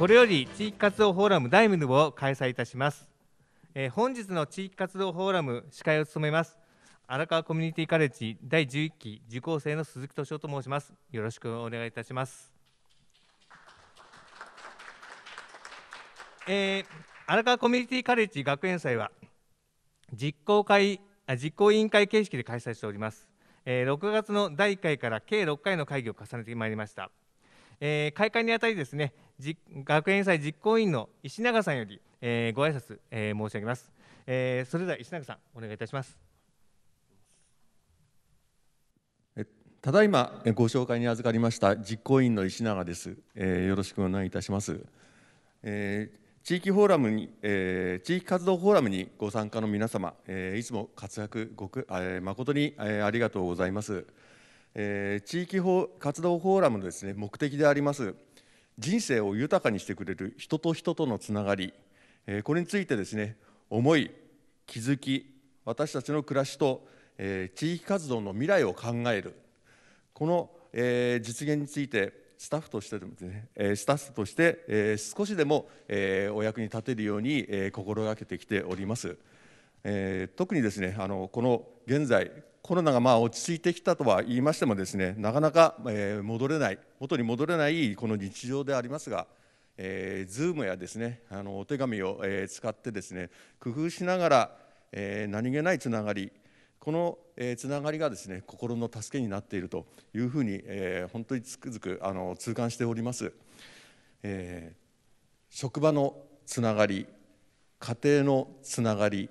これより地域活動フォーラム第2部を開催いたします、えー、本日の地域活動フォーラム司会を務めます荒川コミュニティカレッジ第11期受講生の鈴木敏夫と申しますよろしくお願いいたします、えー、荒川コミュニティカレッジ学園祭は実行会実行委員会形式で開催しております、えー、6月の第1回から計6回の会議を重ねてまいりました、えー、開会にあたりですね学園祭実行委員の石永さんより、えー、ご挨拶、えー、申し上げます、えー、それでは石永さんお願いいたしますただいまご紹介に預かりました実行委員の石永です、えー、よろしくお願いいたします、えー、地域フォーラムに、えー、地域活動フォーラムにご参加の皆様、えー、いつも活躍ごく、えー、誠に、えー、ありがとうございます、えー、地域活動フォーラムのですね目的であります人生を豊かにしてくれる人と人とのつながり、えこれについてですね思い気づき私たちの暮らしと、え地域活動の未来を考えるこの、え実現についてスタッフとしてでもね、えスタッフとして、え少しでも、えお役に立てるように、え心がけてきております。え特にですねあのこの現在コロナがまあ落ち着いてきたとは言いましてもですねなかなか、え戻れない元に戻れないこの日常でありますが、えー、Zoom やですねあのお手紙を、え使ってですね工夫しながら、えー、何気ないつながりこの、えつながりがですね心の助けになっているというふうに、えー、本当につくづくあの痛感しております。えー、職場のつながり家庭のつながり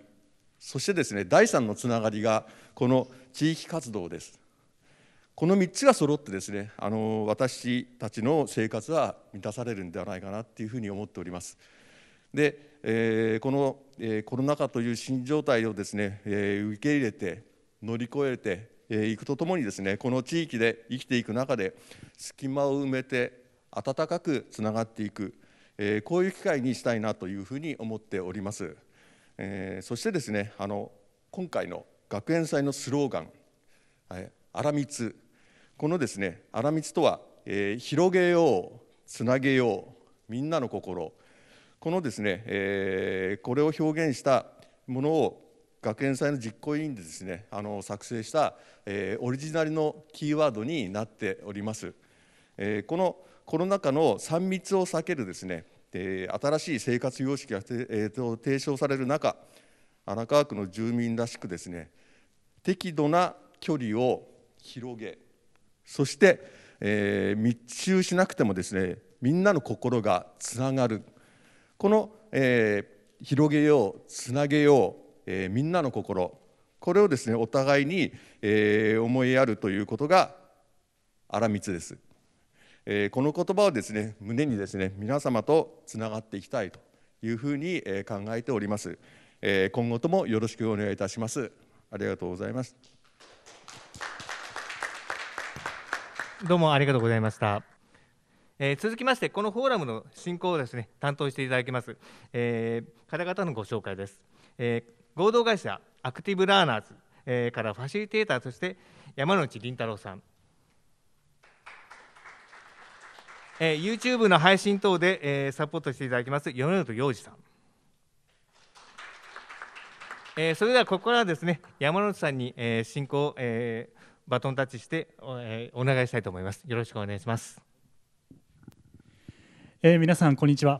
そしてですね第3のつながりがこの地域活動ですこの3つが揃ってですねあの私たちの生活は満たされるんではないかなっていうふうに思っておりますで、えー、この、えー、コロナ禍という新状態をですね、えー、受け入れて乗り越えていくとともにですねこの地域で生きていく中で隙間を埋めて温かくつながっていくこういう機会にしたいなというふうに思っております。えー、そしてですねあの今回の学園祭のスローガン「えー、粗密」このですね「粗密」とは、えー、広げようつなげようみんなの心このですね、えー、これを表現したものを学園祭の実行委員でですねあの作成した、えー、オリジナルのキーワードになっております。えー、このコロナ禍の3密を避けるですねで新しい生活様式が、えーと、提唱される中荒川区の住民らしくですね適度な距離を広げそして、えー、密集しなくてもですねみんなの心がつながるこの、えー、広げようつなげよう、えー、みんなの心これをですねお互いに、え思いやるということが荒光です。えこの言葉をですね胸にですね皆様とつながっていきたいというふうにえ考えております、え今後ともよろしくお願いいたしますありがとうございますどうもありがとうございましたえー、続きましてこのフォーラムの進行をですね担当していただきます、えー、方々のご紹介です、えー、合同会社アクティブラーナーズ、えー、からファシリテーターとして山内倫太郎さんえー、YouTube の配信等で、えー、サポートしていただきます米本洋二さん、えー、それではここからですね山本さんに、えー、進行、えー、バトンタッチして、お,、えー、お願いしたいと思いますよろしくお願いします、えー、皆さんこんにちは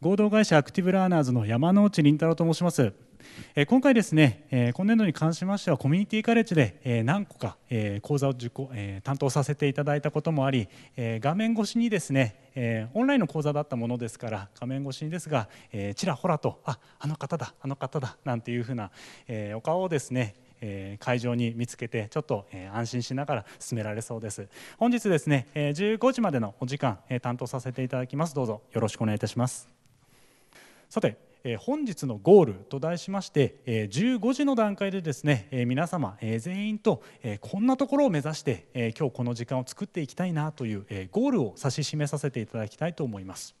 合同会社アクティブラーナーズの山内凛太郎と申しますえ今回ですね、え今年度に関しましてはコミュニティカレッジで、え何個か、え講座を受講、え担当させていただいたこともあり、え画面越しにですね、えオンラインの講座だったものですから画面越しにですが、えちらほらとああの方だあの方だなんていうふうな、えお顔をですねえ会場に見つけてちょっと、え安心しながら進められそうです本日ですね、え15時までのお時間、え担当させていただきますどうぞよろしくお願いいたしますさて本日のゴールと題しまして、え15時の段階でですね、皆様、全員と、こんなところを目指して、今日この時間を作っていきたいなという、ゴールを指し示させていただきたいと思います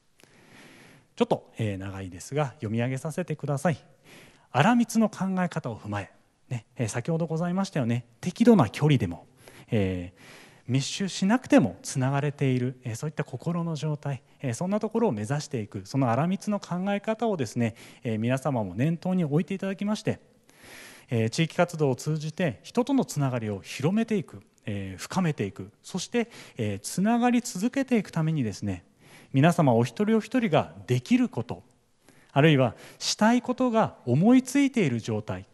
ちょっと、長いですが読み上げさせてください荒光の考え方を踏まえ、ね、先ほどございましたよね適度な距離でも、えー密集しなくてもつながれているそういった心の状態そんなところを目指していくその粗密の考え方をですね皆様も念頭に置いていただきまして地域活動を通じて人とのつながりを広めていく深めていくそしてつながり続けていくためにですね皆様お一人お一人ができることあるいはしたいことが思いついている状態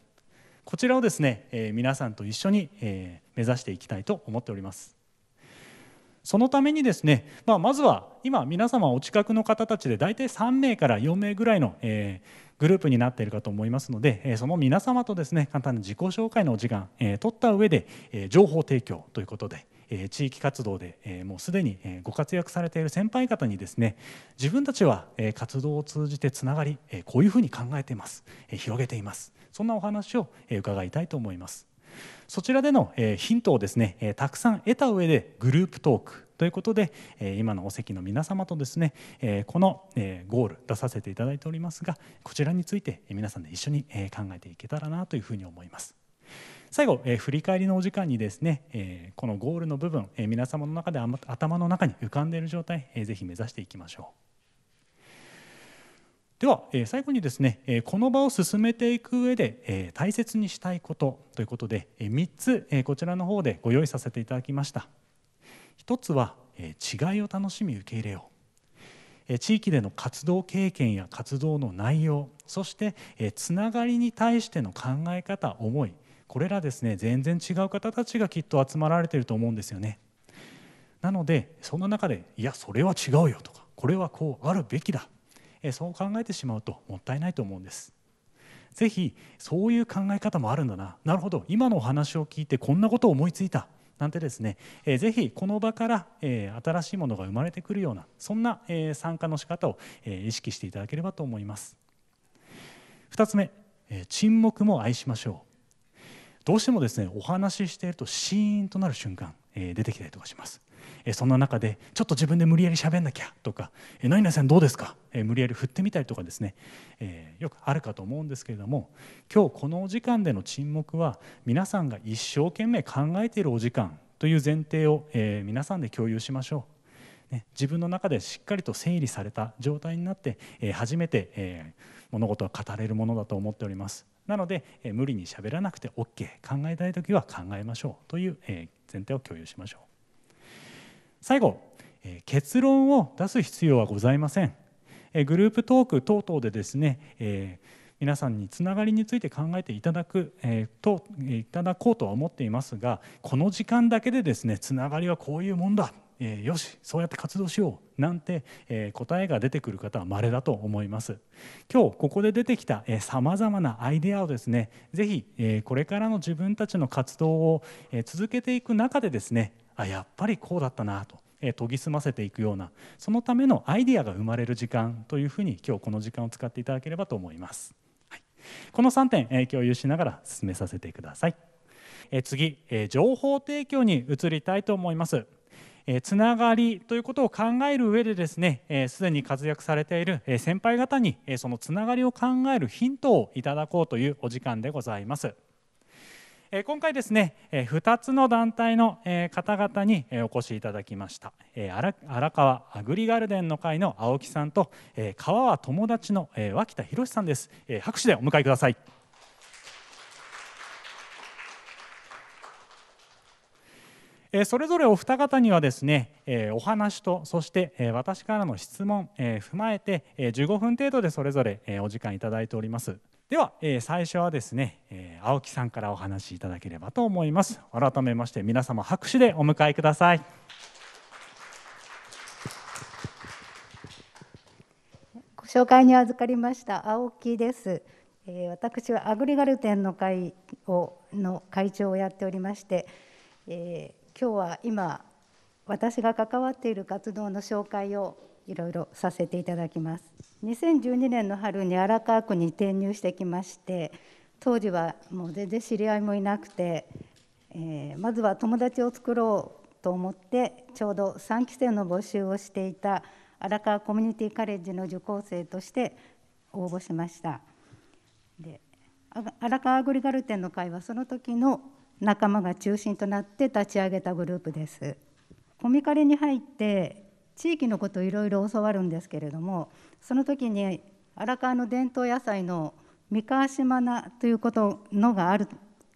こちらをですね皆さんと一緒に目指していきたいと思っております。そのためにですね、まあ、まずは今皆様お近くの方たちで大体3名から4名ぐらいの、えー、グループになっているかと思いますので、えー、その皆様とですね簡単な自己紹介のお時間、えー、取った上で、えー、情報提供ということで。えー、地域活動で、えー、もうすでに、ご活躍されている先輩方にですね自分たちは、えー、活動を通じてつながり、えー、こういうふうに考えています、えー、広げていますそんなお話を、えー、伺いたいと思いますそちらでのヒントをですねたくさん得た上でグループトークということで今のお席の皆様とですねこのゴール出させていただいておりますがこちらについて皆さんで一緒に考えていけたらなというふうに思います。最後、えー、振り返りのお時間にですね、えー、このゴールの部分、えー、皆様の中で頭の中に浮かんでいる状態、えー、ぜひ目指していきましょう。では、え最後にですね、えこの場を進めていく上で、え大切にしたいことということで、え3つ、えこちらの方でご用意させていただきました1つは、え違いを楽しみ受け入れよう、え地域での活動経験や活動の内容そして、えつながりに対しての考え方思いこれらですね全然違う方たちがきっと集まられていると思うんですよねなのでそんな中でいやそれは違うよとかこれはこうあるべきだそう考えてしまうともったいないと思うんです。ぜひそういう考え方もあるんだななるほど今のお話を聞いてこんなことを思いついたなんてですね、えぜひこの場から、え新しいものが生まれてくるようなそんな、え参加の仕方を、え意識していただければと思います2つ目、え沈黙も愛しましょうどうしてもですねお話ししているとシーンとなる瞬間え出てきたりとかします、えそんな中でちょっと自分で無理やり喋んなきゃとか「え何々さんどうですか?」え無理やり振ってみたりとかですね、えよくあるかと思うんですけれども今日このお時間での沈黙は皆さんが一生懸命考えているお時間という前提を、え皆さんで共有しましょう。ね、自分の中でしっかりと整理された状態になって、え初めて、え物事は語れるものだと思っております。なので、え無理に喋らなくて OK 考えたい時は考えましょうという、え前提を共有しましょう最後、え結論を出す必要はございません、えグループトーク等々でですね、え皆さんにつながりについて考えていただく、えー、といただこうとは思っていますがこの時間だけでですねつながりはこういうもんだえー、よしそうやって活動しようなんて、えー、答えが出てくる方は稀だと思います今日ここで出てきたさまざまなアイデアをですね是非、えー、これからの自分たちの活動を、え続けていく中でですねあやっぱりこうだったなと研ぎ澄ませていくようなそのためのアイデアが生まれる時間というふうに今日この時間を使っていただければと思います、はい、この3点、え共有しながら進めさせてください、え次、え情報提供に移りたいと思いますえつながりということを考える上でですねすで、に活躍されている、え先輩方に、えそのつながりを考えるヒントをいただこうというお時間でございます。今回ですね2つの団体の方々にお越しいただきました荒川アグリガルデンの会の青木さんと川は友達の脇田博さんです拍手でお迎えください。それぞれお二方にはですねお話とそして私からの質問踏まえて15分程度でそれぞれお時間いただいておりますでは最初はですね青木さんからお話しいただければと思います改めまして皆様拍手でお迎えくださいご紹介に預かりました青木です私はアグリガルテンの会をの会長をやっておりまして、えー今日は今私が関わっている活動の紹介をいろいろさせていただきます2012年の春に荒川区に転入してきまして当時はもう全然知り合いもいなくて、えー、まずは友達を作ろうと思ってちょうど3期生の募集をしていた荒川コミュニティカレッジの受講生として応募しましたで荒川アグリガル店の会はその時の仲間が中心となって立ち上げたグループです。コミカレに入って地域のことをいろいろ教わるんですけれどもその時に荒川の伝統野菜の三河島菜ということのがあるっ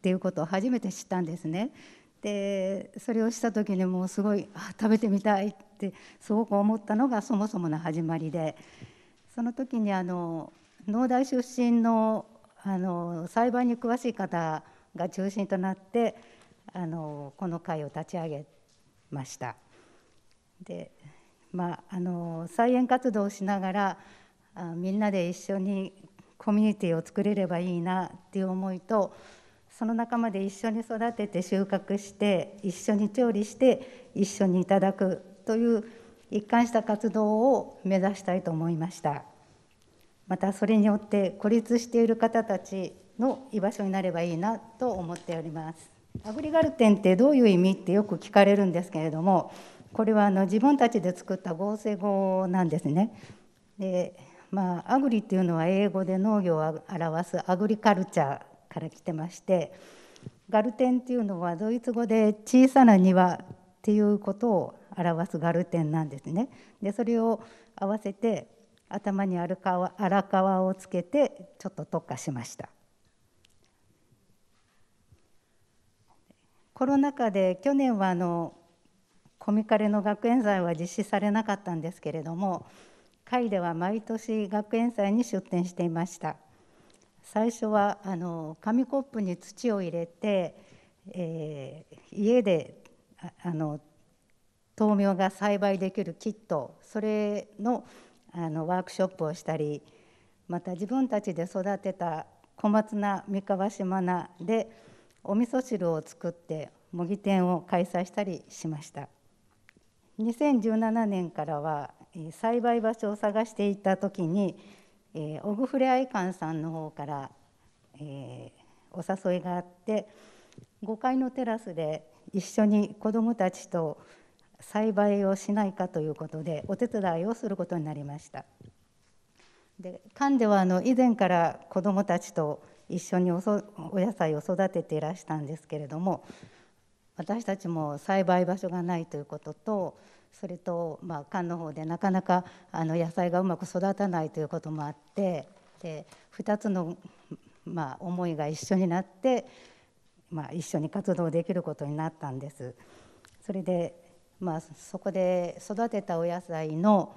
ていうことを初めて知ったんですね。でそれをした時にもうすごい食べてみたいってすごく思ったのがそもそもの始まりでその時にあの農大出身のあの栽培に詳しい方が中心となってあのこの会を立ち上げました。でまあ、あの再演活動をしながらあみんなで一緒にコミュニティを作れればいいなっていう思いとその仲間で一緒に育てて収穫して一緒に調理して一緒にいただくという一貫した活動を目指したいと思いましたまたそれによって孤立している方たちの居場所になればいいなと思っております。アグリガルテンってどういう意味ってよく聞かれるんですけれどもこれはあの自分たちで作った合成語なんですね。でまあアグリっていうのは英語で農業を表すアグリカルチャーから来てましてガルテンっていうのはドイツ語で小さな庭っていうことを表すガルテンなんですね。でそれを合わせて頭に荒川をつけてちょっと特化しました。コロナ禍で去年はあのコミカレの学園祭は実施されなかったんですけれども会では毎年学園祭に出展していました最初はあの紙コップに土を入れて、えー、家であの豆苗が栽培できるキットそれのあのワークショップをしたりまた自分たちで育てた小松菜三河島菜でお味噌汁を作って模擬店を開催したりしました2017年からは栽培場所を探していた時にオグフ小暮愛館さんの方から、えー、お誘いがあって5階のテラスで一緒に子どもたちと栽培をしないかということでお手伝いをすることになりました。で館ではあの以前から子どもたちと一緒にお野菜を育てていらしたんですけれども私たちも栽培場所がないということとそれとまあ館の方でなかなかあの野菜がうまく育たないということもあってで2つのまあ思いが一緒になって、まあ、一緒に活動できることになったんです。それでまあ、そこで育てたお野菜の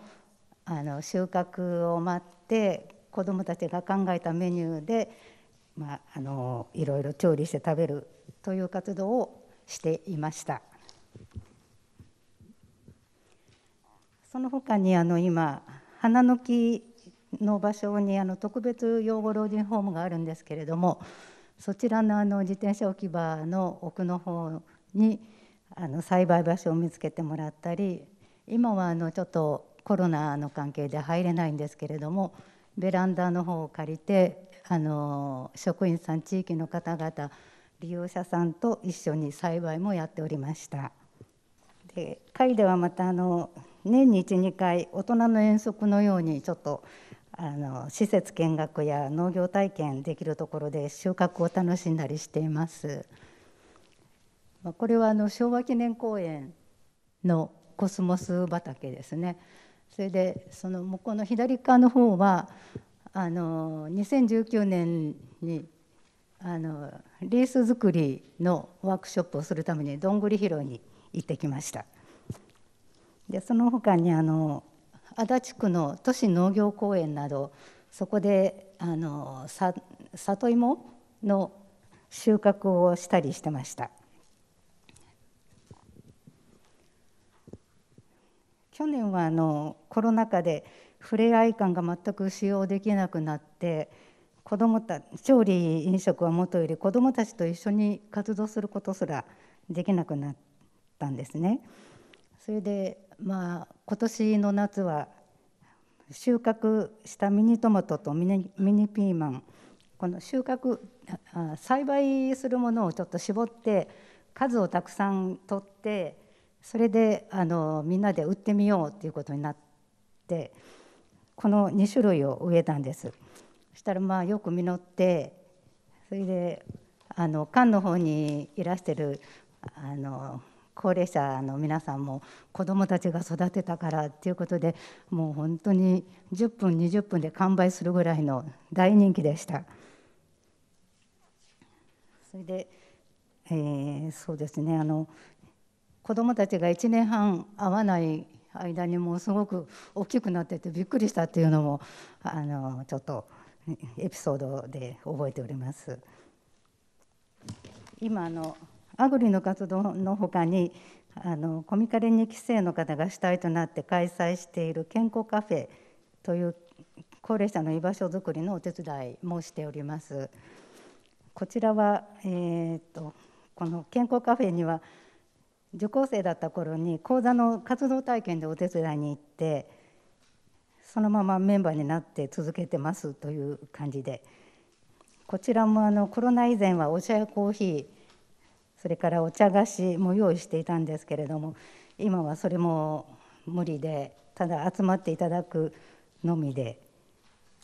あの収穫を待って子どもたちが考えたメニューでまあ、あのいろいろ調理して食べるという活動をしていましたその他にあの今花の木の場所にあの特別養護老人ホームがあるんですけれどもそちらのあの自転車置き場の奥の方にあの栽培場所を見つけてもらったり今はあのちょっとコロナの関係で入れないんですけれどもベランダの方を借りてあの職員さん地域の方々利用者さんと一緒に栽培もやっておりましたで会ではまたあの年に12回大人の遠足のようにちょっとあの施設見学や農業体験できるところで収穫を楽しんだりしています。これはあの昭和記念公園のコスモス畑ですね。それでその向こうの左側の方はあの2019年にあのリース作りのワークショップをするためにどんぐり拾いに行ってきましたでその他にあの足立区の都市農業公園などそこであのさ里芋の収穫をしたりしてました去年はあのコロナ禍で触れ合い感が全く使用できなくなって子どもた調理飲食はもとより子どもたちと一緒に活動することすらできなくなったんですね。それでまあ今年の夏は収穫したミニトマトとミニミニピーマンこの収穫栽培するものをちょっと絞って数をたくさん取ってそれであのみんなで売ってみようっていうことになって。この2種類を植えたんですそしたらまあよく実ってそれであの館の方にいらしてるあの高齢者の皆さんも子どもたちが育てたからっていうことでもう本当に10分20分で完売するぐらいの大人気でしたそれで、えー、そうですねあの子どもたちが1年半会わない間にもうすごく大きくなっててびっくりしたっていうのもあのちょっとエピソードで覚えております。今あのアグリの活動のほかにあのコミカルに規制の方が主体となって開催している健康カフェという高齢者の居場所づくりのお手伝いもしております。こちらは、えーとこの健康カフェには受講生だった頃に講座の活動体験でお手伝いに行ってそのままメンバーになって続けてますという感じでこちらもあのコロナ以前はお茶やコーヒーそれからお茶菓子も用意していたんですけれども今はそれも無理でただ集まっていただくのみで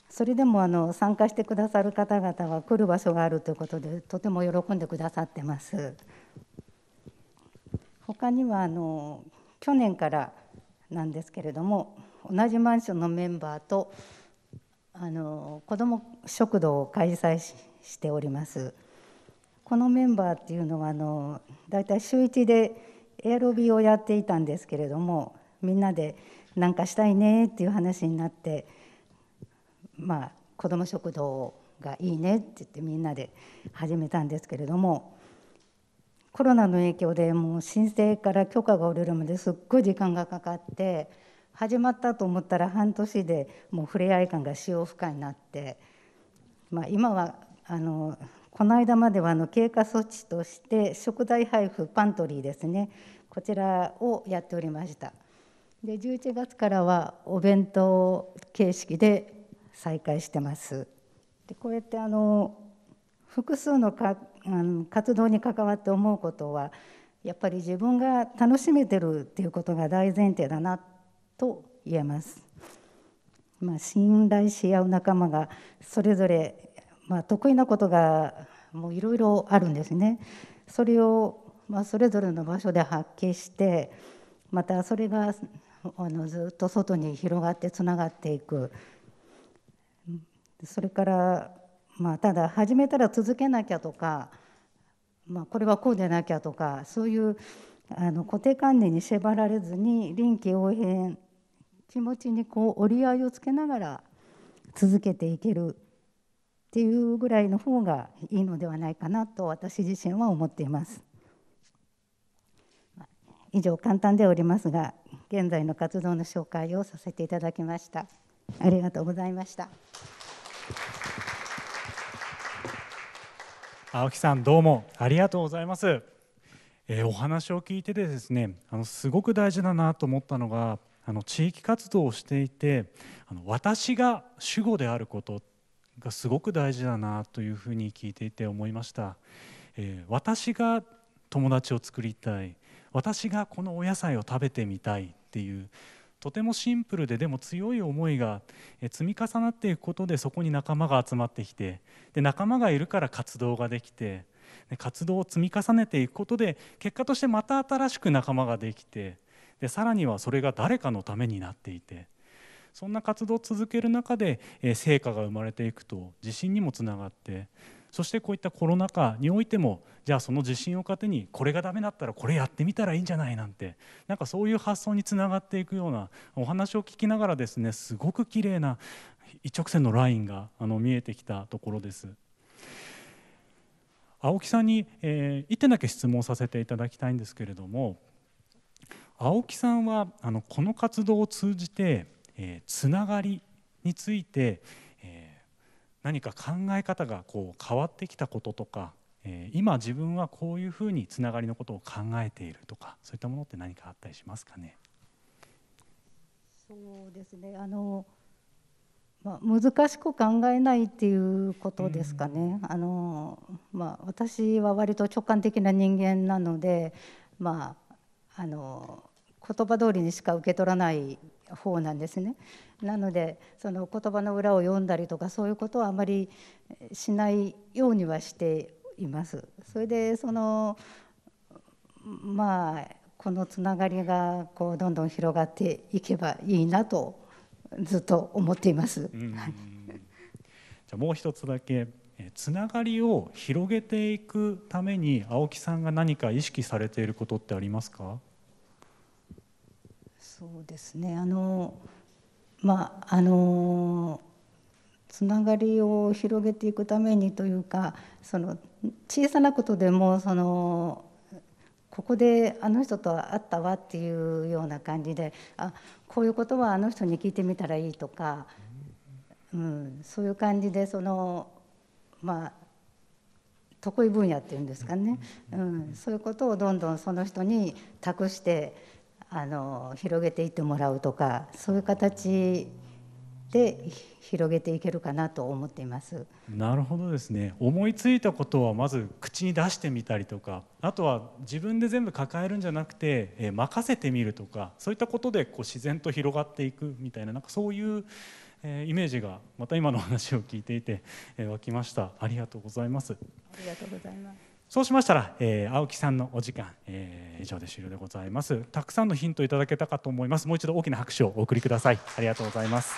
それでもあの参加してくださる方々は来る場所があるということでとても喜んでくださってます。他にはあの去年からなんですけれども同じマンションのメンバーとあの子ども食堂を開催しておりますこのメンバーっていうのはあの大体週1でエアロビをやっていたんですけれどもみんなで何かしたいねっていう話になってまあ子ども食堂がいいねって言ってみんなで始めたんですけれどもコロナの影響でもう申請から許可が下りるまですっごい時間がかかって始まったと思ったら半年でもう触れ合い感が使用不可になって、まあ、今はあのこの間まではあの経過措置として食材配布パントリーですねこちらをやっておりましたで11月からはお弁当形式で再開してますでこうやってあの複数のあの活動に関わって思うことはやっぱり自分が楽しめてるっていうことが大前提だなと言えます。まあ、信頼し合う仲間がそれぞれ、まあ、得意なことがもういろいろあるんですね。それを、まあ、それぞれの場所で発揮してまたそれがあのずっと外に広がってつながっていくそれからまあ、ただ始めたら続けなきゃとか、まあ、これはこうでなきゃとかそういうあの固定観念に縛られずに臨機応変気持ちにこう折り合いをつけながら続けていけるっていうぐらいの方がいいのではないかなと私自身は思っています。以上簡単でおりますが現在の活動の紹介をさせていただきました。ありがとうございました。青木さんどうもありがとうございます、えー、お話を聞いててですねあのすごく大事だなと思ったのがあの地域活動をしていてあの私が主語であることがすごく大事だなというふうに聞いていて思いました、えー、私が友達を作りたい私がこのお野菜を食べてみたいっていうとてもシンプルででも強い思いが積み重なっていくことでそこに仲間が集まってきてで仲間がいるから活動ができてで活動を積み重ねていくことで結果としてまた新しく仲間ができてでさらにはそれが誰かのためになっていてそんな活動を続ける中で成果が生まれていくと自信にもつながってそしてこういったコロナ禍においてもじゃあその自信を糧にこれがダメだったらこれやってみたらいいんじゃないなんてなんかそういう発想につながっていくようなお話を聞きながらですねすごく綺麗な一直線のラインがあの見えてきたところです。青木さんに、えー、1点だけ質問させていただきたいんですけれども青木さんはあのこの活動を通じて、えー、つながりについて何か考え方がこう変わってきたこととか、えー、今自分はこういうふうにつながりのことを考えているとかそういったものって何かあったりしますかねそうですねあの、まあ、難しく考えないっていうことですかね、あのまあ、私は割と直感的な人間なので、まあ、あの言葉通りにしか受け取らない方なんですね。なのでその言葉の裏を読んだりとかそういうことはあまりしないようにはしています。それでそのまあこのつながりがこうどんどん広がっていけばいいなとずっと思っています。じゃもう一つだけつながりを広げていくために青木さんが何か意識されていることってありますかそうですねあのまああのつながりを広げていくためにというかその小さなことでもそのここであの人と会ったわっていうような感じであこういうことはあの人に聞いてみたらいいとか、うん、そういう感じでそのまあ得意分野っていうんですかね、うん、そういうことをどんどんその人に託してあの広げていってもらうとかそういう形で広げていけるかなと思っていますなるほどですね思いついたことはまず口に出してみたりとかあとは自分で全部抱えるんじゃなくて、え任せてみるとかそういったことでこう自然と広がっていくみたいななんかそういう、えイメージがまた今の話を聞いていて、え湧きましたありがとうございますありがとうございますそうしましたら、えー、青木さんのお時間、えー、以上で終了でございますたくさんのヒントいただけたかと思いますもう一度大きな拍手をお送りくださいありがとうございます